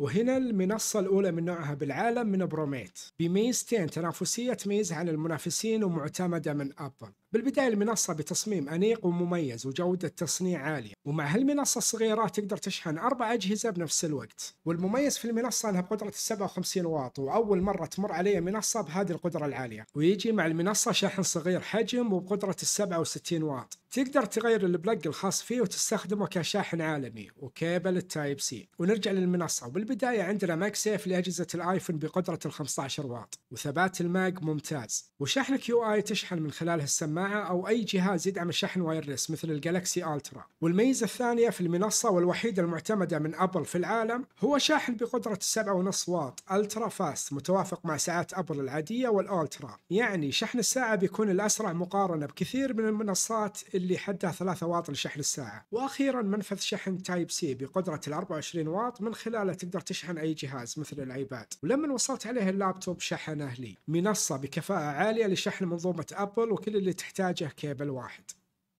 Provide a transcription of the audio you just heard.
وهنا المنصة الأولى من نوعها بالعالم من بروميت بميزتين تنافسية تميز عن المنافسين ومعتمدة من أبل بالبداية المنصة بتصميم أنيق ومميز وجودة تصنيع عالية ومع هالمنصة الصغيرة تقدر تشحن أربع أجهزة بنفس الوقت والمميز في المنصة أنها بقدرة 57 واط وأول مرة تمر علي منصة بهذه القدرة العالية ويجي مع المنصة شاحن صغير حجم وبقدرة 67 واط تقدر تغير البلاج الخاص فيه وتستخدمه كشاحن عالمي وكيبل التايب سي ونرجع للمنصة وبالبداية عندنا ماك سيف لأجهزة الايفون بقدرة ال 15 واط وثبات الماك ممتاز وشحن كيو اي تشحن من خلاله السماعة أو أي جهاز يدعم الشحن وايرلس مثل الجالكسي الترا والميزة الثانية في المنصة والوحيدة المعتمدة من أبل في العالم هو شاحن بقدرة 7.5 واط الترا فاست متوافق مع ساعات أبل العادية والالترا يعني شحن الساعة بيكون الأسرع مقارنة بكثير من المنصات اللي حده 3 واط لشحن الساعة وأخيرا منفذ شحن تايب سي بقدرة ال 24 واط من خلاله تقدر تشحن أي جهاز مثل الايباد ولما وصلت عليه اللابتوب شحنه لي منصة بكفاءة عالية لشحن منظومة أبل وكل اللي تحتاجه كيبل واحد